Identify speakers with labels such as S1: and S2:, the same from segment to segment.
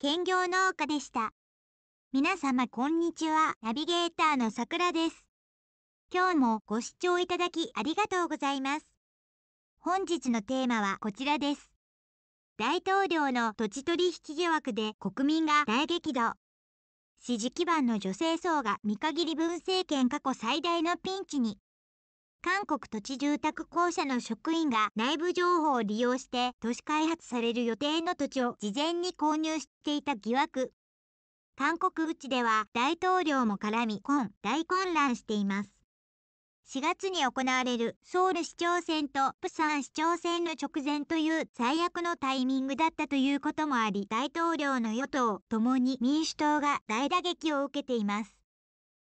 S1: 兼業農家でした。皆様こんにちは。ナビゲーターのさくらです。今日もご視聴いただきありがとうございます。本日のテーマはこちらです。大統領の土地取引疑惑で国民が大激怒。支持基盤の女性層が見限り文政権過去最大のピンチに。韓国土地住宅公社の職員が内部情報を利用して都市開発される予定の土地を事前に購入していた疑惑。韓国うちでは大統領も絡み、今大混乱しています。4月に行われるソウル市長選とプサン市長選の直前という最悪のタイミングだったということもあり、大統領の与党ともに民主党が大打撃を受けています。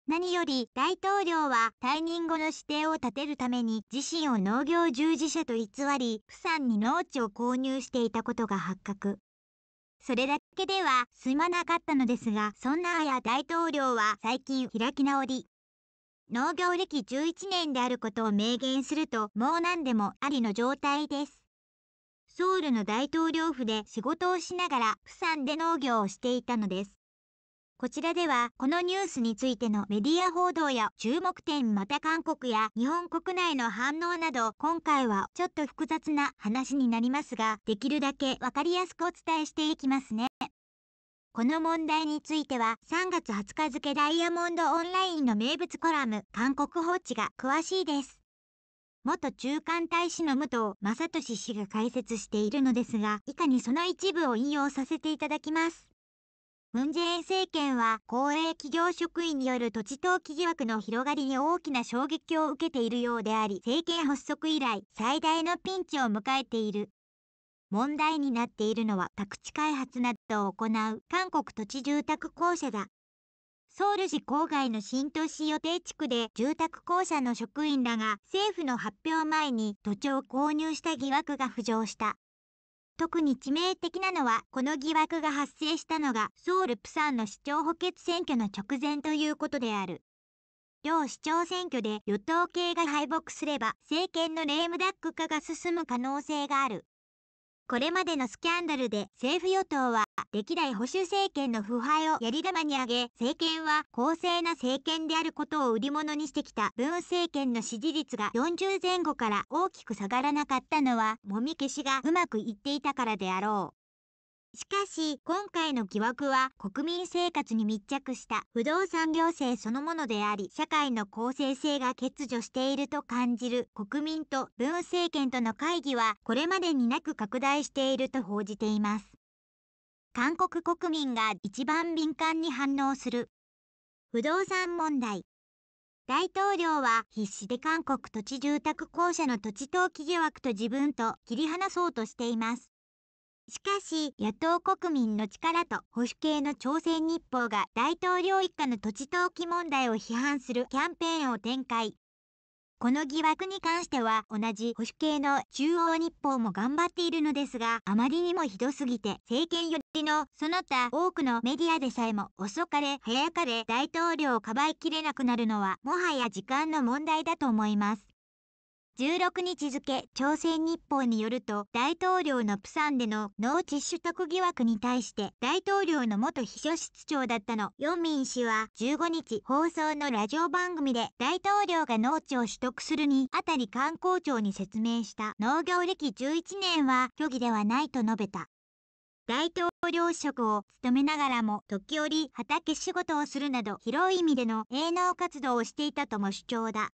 S1: 何より大統領は退任後の指定を立てるために自身を農業従事者と偽り、プサンに農地を購入していたことが発覚。それだけでは済まなかったのですが、そんなあや大統領は最近開き直り、農業歴11年であることを明言すると、もう何でもありの状態です。ソウルの大統領府で仕事をしながら、プサンで農業をしていたのです。こちらでは、このニュースについてのメディア報道や注目点また韓国や日本国内の反応など、今回はちょっと複雑な話になりますが、できるだけわかりやすくお伝えしていきますね。この問題については、3月20日付ダイヤモンドオンラインの名物コラム、韓国放置が詳しいです。元中間大使の武藤正俊氏が解説しているのですが、以下にその一部を引用させていただきます。ムン・ジェイン政権は高齢企業職員による土地投機疑惑の広がりに大きな衝撃を受けているようであり、政権発足以来最大のピンチを迎えている。問題になっているのは宅地開発などを行う韓国土地住宅公社だ。ソウル市郊外の新都市予定地区で住宅公社の職員らが政府の発表前に土地を購入した疑惑が浮上した。特に致命的なのは、この疑惑が発生したのがソウル・プサンの市長補欠選挙の直前ということである。両市長選挙で与党系が敗北すれば政権のレームダック化が進む可能性がある。これまでのスキャンダルで政府与党は歴代保守政権の腐敗をやり玉に挙げ、政権は公正な政権であることを売り物にしてきた文政権の支持率が40前後から大きく下がらなかったのは、もみ消しがうまくいっていたからであろう。しかし、今回の疑惑は国民生活に密着した不動産行政そのものであり、社会の公正性が欠如していると感じる国民と文政権との会議はこれまでになく拡大していると報じています。韓国国民が一番敏感に反応する不動産問題大統領は必死で韓国土地住宅公社の土地登記疑惑と自分と切り離そうとしています。しかし、野党国民の力と保守系の朝鮮日報が大統領一家の土地投機問題を批判するキャンペーンを展開。この疑惑に関しては同じ保守系の中央日報も頑張っているのですが、あまりにもひどすぎて政権寄りのその他多くのメディアでさえも遅かれ早かれ大統領をかばいきれなくなるのはもはや時間の問題だと思います。16日付朝鮮日報によると大統領のプサンでの農地取得疑惑に対して大統領の元秘書室長だったのヨンミン氏は15日放送のラジオ番組で大統領が農地を取得するにあたり観光庁に説明した農業歴11年は虚偽ではないと述べた。大統領職を務めながらも時折畑仕事をするなど広い意味での営農活動をしていたとも主張だ。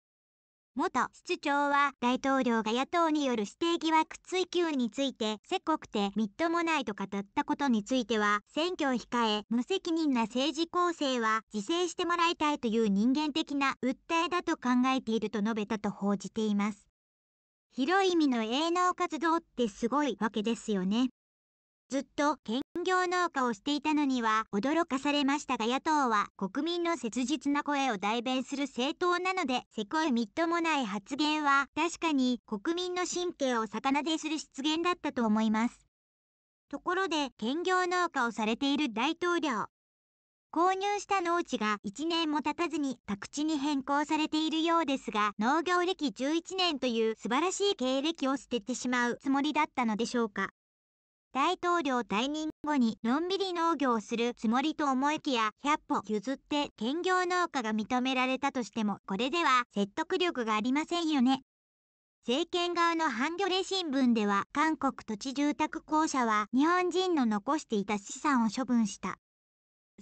S1: 元室長は大統領が野党による指定疑惑追及についてせっこくてみっともないと語ったことについては選挙を控え無責任な政治構成は自制してもらいたいという人間的な訴えだと考えていると述べたと報じています。広い意味の営農活動ってすごいわけですよね。ずっと業農家をしていたのには驚かされましたが野党は国民の切実な声を代弁する政党なのでせこいみっともない発言は確かに国民の神経を逆なでする失言だったと思います。ところで兼業農家をされている大統領購入した農地が1年も経たずに宅地に変更されているようですが農業歴11年という素晴らしい経歴を捨ててしまうつもりだったのでしょうか大統領退任後にのんびり農業をするつもりと思いきや100歩譲って兼業農家が認められたとしてもこれでは説得力がありませんよね。政権側のハンギョレ新聞では韓国土地住宅公社は日本人の残していた資産を処分した。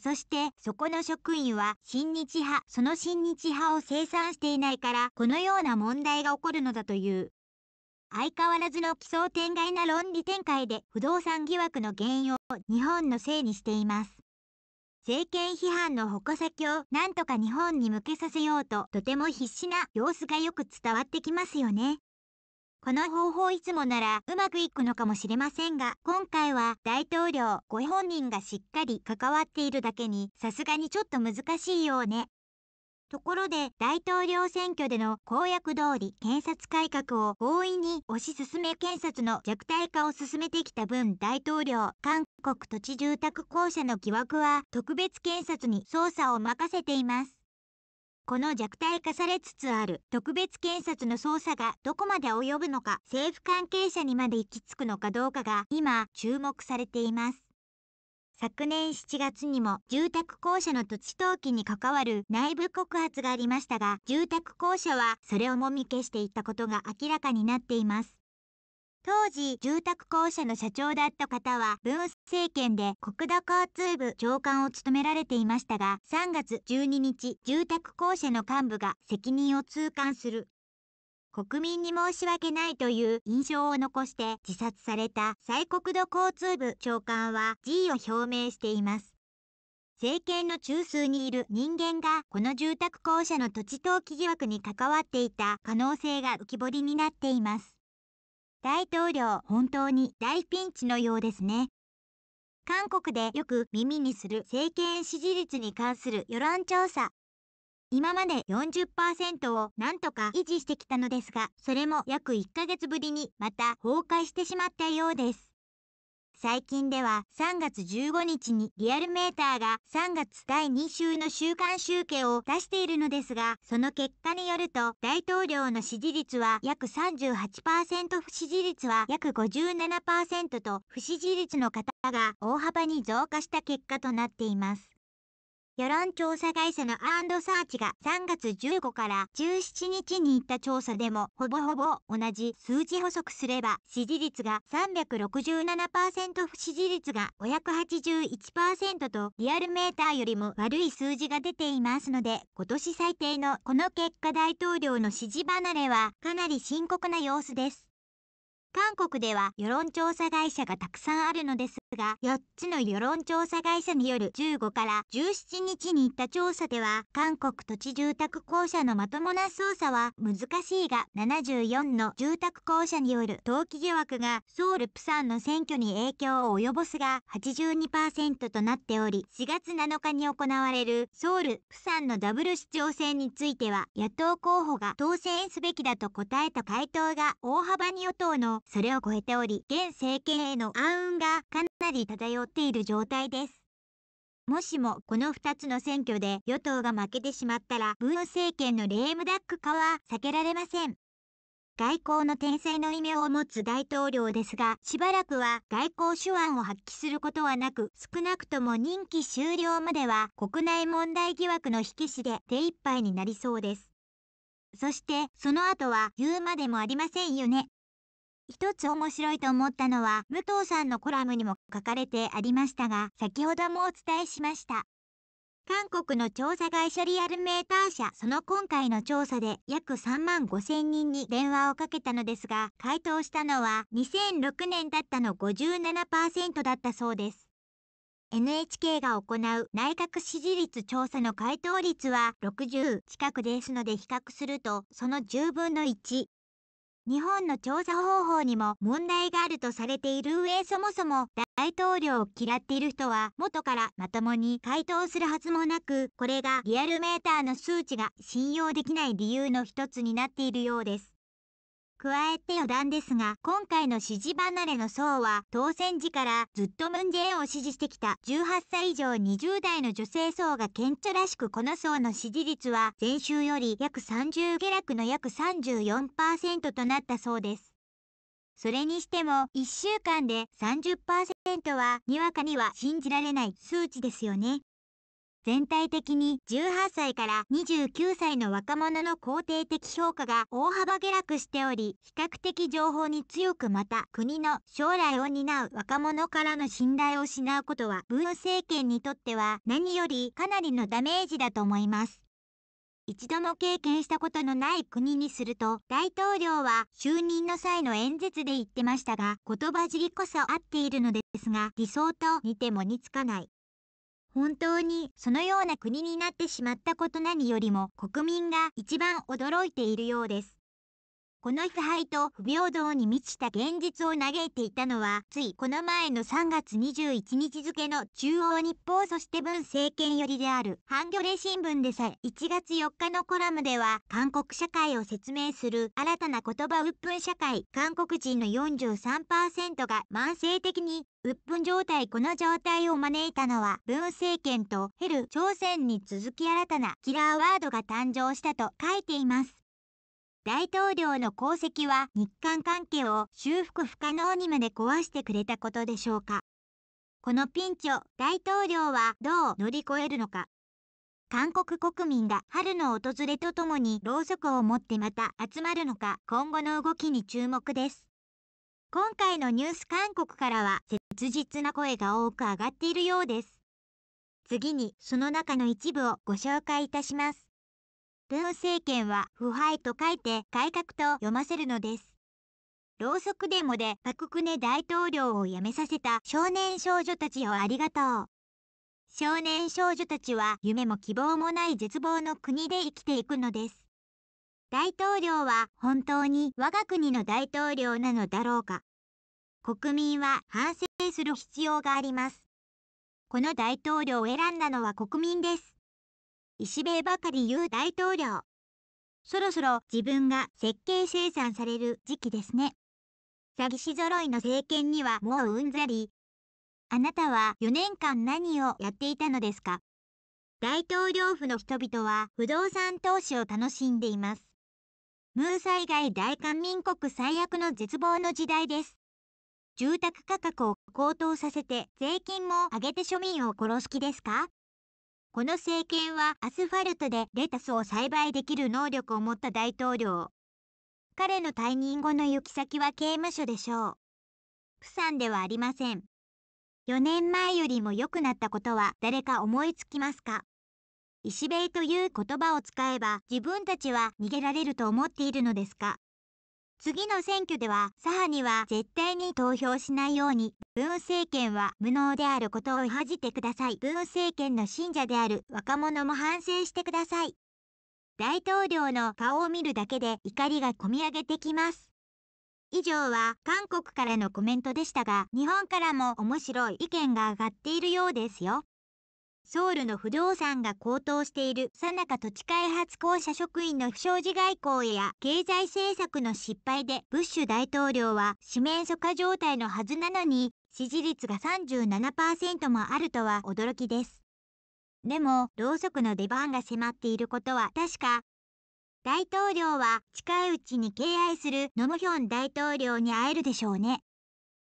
S1: そしてそこの職員は親日派その親日派を清算していないからこのような問題が起こるのだという。相変わらずの奇想天外な論理展開で不動産疑惑の原因を日本のせいにしています。政権批判の矛先を何とか日本に向けさせようととても必死な様子がよく伝わってきますよね。この方法いつもならうまくいくのかもしれませんが、今回は大統領ご本人がしっかり関わっているだけにさすがにちょっと難しいようね。ところで大統領選挙での公約通り検察改革を強引に推し進め検察の弱体化を進めてきた分大統領韓国土地住宅公社の疑惑は特別検察に捜査を任せています。この弱体化されつつある特別検察の捜査がどこまで及ぶのか政府関係者にまで行き着くのかどうかが今注目されています。昨年7月にも住宅公社の土地登記に関わる内部告発がありましたが、住宅公社はそれをもみ消していったことが明らかになっています。当時、住宅公社の社長だった方は、文政権で国土交通部長官を務められていましたが、3月12日、住宅公社の幹部が責任を痛感する国民に申し訳ないという印象を残して自殺された最国土交通部長官は辞意を表明しています。政権の中枢にいる人間がこの住宅公社の土地投機疑惑に関わっていた可能性が浮き彫りになっています。大統領、本当に大ピンチのようですね。韓国でよく耳にする政権支持率に関する世論調査今まで40%をなんとか維持してきたのですが、それも約1ヶ月ぶりにまた崩壊してしまったようです。最近では3月15日にリアルメーターが3月第2週の週間集計を出しているのですが、その結果によると大統領の支持率は約38%、不支持率は約57%と不支持率の方が大幅に増加した結果となっています。世論調査会社のアンドサーチが3月15から17日に行った調査でもほぼほぼ同じ数字補足すれば支持率が367%不支持率が581%とリアルメーターよりも悪い数字が出ていますので今年最低のこの結果大統領の支持離れはかなり深刻な様子です。韓国では世論調査会社がたくさんあるのですが、4つの世論調査会社による15から17日に行った調査では、韓国土地住宅公社のまともな捜査は難しいが、74の住宅公社による登記疑惑がソウル・プサンの選挙に影響を及ぼすが82%となっており、4月7日に行われるソウル・プサンのダブル市長選については、野党候補が当選すべきだと答えた回答が大幅に与党のそれを超えており、現政権への暗雲がかなり漂っている状態です。もしもこの2つの選挙で与党が負けてしまったら、文政権のレームダック化は避けられません。外交の天才の異名を持つ大統領ですが、しばらくは外交手腕を発揮することはなく、少なくとも任期終了までは国内問題疑惑の火消しで手一杯になりそうです。そして、その後は言うまでもありませんよね。一つ面白いと思ったのは、武藤さんのコラムにも書かれてありましたが、先ほどもお伝えしました。韓国の調査会社リアルメーター社、その今回の調査で約3万5千人に電話をかけたのですが、回答したのは2006年だったの57%だったそうです。NHK が行う内閣支持率調査の回答率は60近くですので比較すると、その10分の1。日本の調査方法にも問題があるとされている上そもそも大統領を嫌っている人は元からまともに回答するはずもなくこれがリアルメーターの数値が信用できない理由の一つになっているようです。加えて余談ですが、今回の支持離れの層は、当選時からずっとムンジェインを支持してきた18歳以上20代の女性層が顕著らしくこの層の支持率は、前週より約30下落の約34%となったそうです。それにしても、1週間で30%は、にわかには信じられない数値ですよね。全体的に18歳から29歳の若者の肯定的評価が大幅下落しており、比較的情報に強くまた国の将来を担う若者からの信頼を失うことは、文政権にとっては何よりかなりのダメージだと思います。一度も経験したことのない国にすると、大統領は就任の際の演説で言ってましたが、言葉尻こそ合っているのですが、理想と似ても似つかない。本当にそのような国になってしまったこと何よりも国民が一番驚いているようです。この腐敗と不平等に満ちた現実を嘆いていたのは、ついこの前の3月21日付の中央日報そして文政権寄りであるハンギョレ新聞でさえ、1月4日のコラムでは、韓国社会を説明する新たな言葉鬱憤社会、韓国人の43%が慢性的に鬱憤状態この状態を招いたのは、文政権とヘル朝鮮に続き新たなキラーワードが誕生したと書いています。大統領の功績は日韓関係を修復不可能にまで壊してくれたことでしょうかこのピンチを大統領はどう乗り越えるのか韓国国民が春の訪れとともにろうそくを持ってまた集まるのか今後の動きに注目です。今回のニュース韓国からは切実な声が多く上がっているようです。次にその中の一部をご紹介いたします。プー政権は腐敗と書いて改革と読ませるのです。ろうそくデモでパククネ大統領を辞めさせた少年少女たちをありがとう。少年少女たちは夢も希望もない絶望の国で生きていくのです。大統領は本当に我が国の大統領なのだろうか。国民は反省する必要があります。この大統領を選んだのは国民です。石米ばかり言う大統領そろそろ自分が設計生産される時期ですね詐欺師揃いの政権にはもううんざりあなたは4年間何をやっていたのですか大統領府の人々は不動産投資を楽しんでいますムー災害大韓民国最悪の絶望の時代です住宅価格を高騰させて税金も上げて庶民を殺す気ですかこの政権はアスファルトでレタスを栽培できる能力を持った大統領。彼の退任後の行き先は刑務所でしょう。プサンではありません。4年前よりも良くなったことは誰か思いつきますか石塀という言葉を使えば自分たちは逃げられると思っているのですか次の選挙では左派には絶対に投票しないように、文政権は無能であることを恥じてください。文政権の信者である若者も反省してください。大統領の顔を見るだけで怒りがこみ上げてきます。以上は韓国からのコメントでしたが、日本からも面白い意見が上がっているようですよ。ソウルの不動産が高騰しているさなか土地開発公社職員の不祥事外交や経済政策の失敗でブッシュ大統領は四面楚歌状態のはずなのに支持率が37%もあるとは驚きです。でも、ろうそくの出番が迫っていることは確か。大統領は近いうちに敬愛するノムヒョン大統領に会えるでしょうね。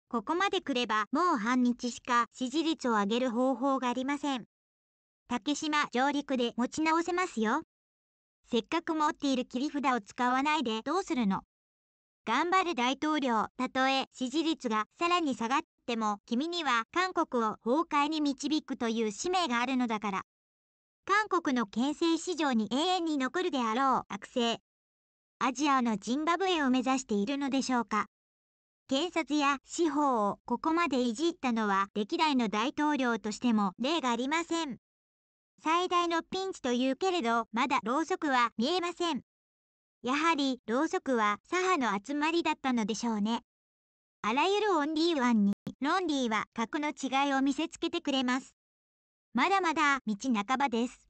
S1: ここまで来ればもう半日しか支持率を上げる方法がありません。竹島上陸で持ち直せますよ。せっかく持っている切り札を使わないでどうするの頑張る大統領、たとえ支持率がさらに下がっても、君には韓国を崩壊に導くという使命があるのだから。韓国の憲政史上に永遠に残るであろう悪性。アジアのジンバブエを目指しているのでしょうか。検察や司法をここまでいじったのは歴代の大統領としても例がありません。最大のピンチというけれど、まだろうそくは見えません。やはり、ろうそくは左派の集まりだったのでしょうね。あらゆるオンリーワンに、ロンリーは格の違いを見せつけてくれます。まだまだ道半ばです。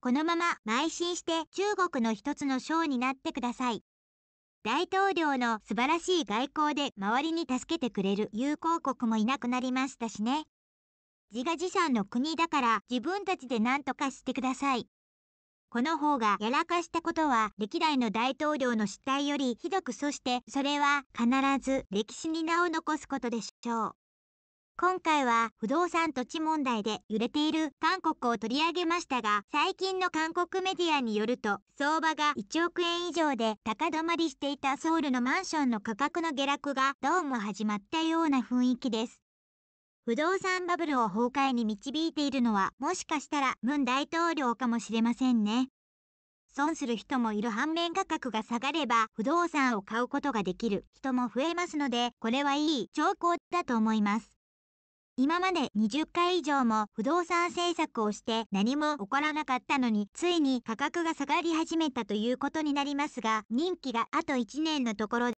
S1: このまま邁進して中国の一つの省になってください。大統領の素晴らしい外交で周りに助けてくれる友好国もいなくなりましたしね。自画自賛の国だから自分たちで何とかしてください。この方がやらかしたことは歴代の大統領の失態よりひどくそしてそれは必ず歴史に名を残すことでしょう。今回は不動産土地問題で揺れている韓国を取り上げましたが最近の韓国メディアによると相場が1億円以上で高止まりしていたソウルのマンションの価格の下落がどうも始まったような雰囲気です。不動産バブルを崩壊に導いているのはもしかしたら文大統領かもしれませんね。損する人もいる反面価格が下がれば不動産を買うことができる人も増えますので、これはいい兆候だと思います。今まで20回以上も不動産政策をして何も起こらなかったのに、ついに価格が下がり始めたということになりますが、任期があと1年のところ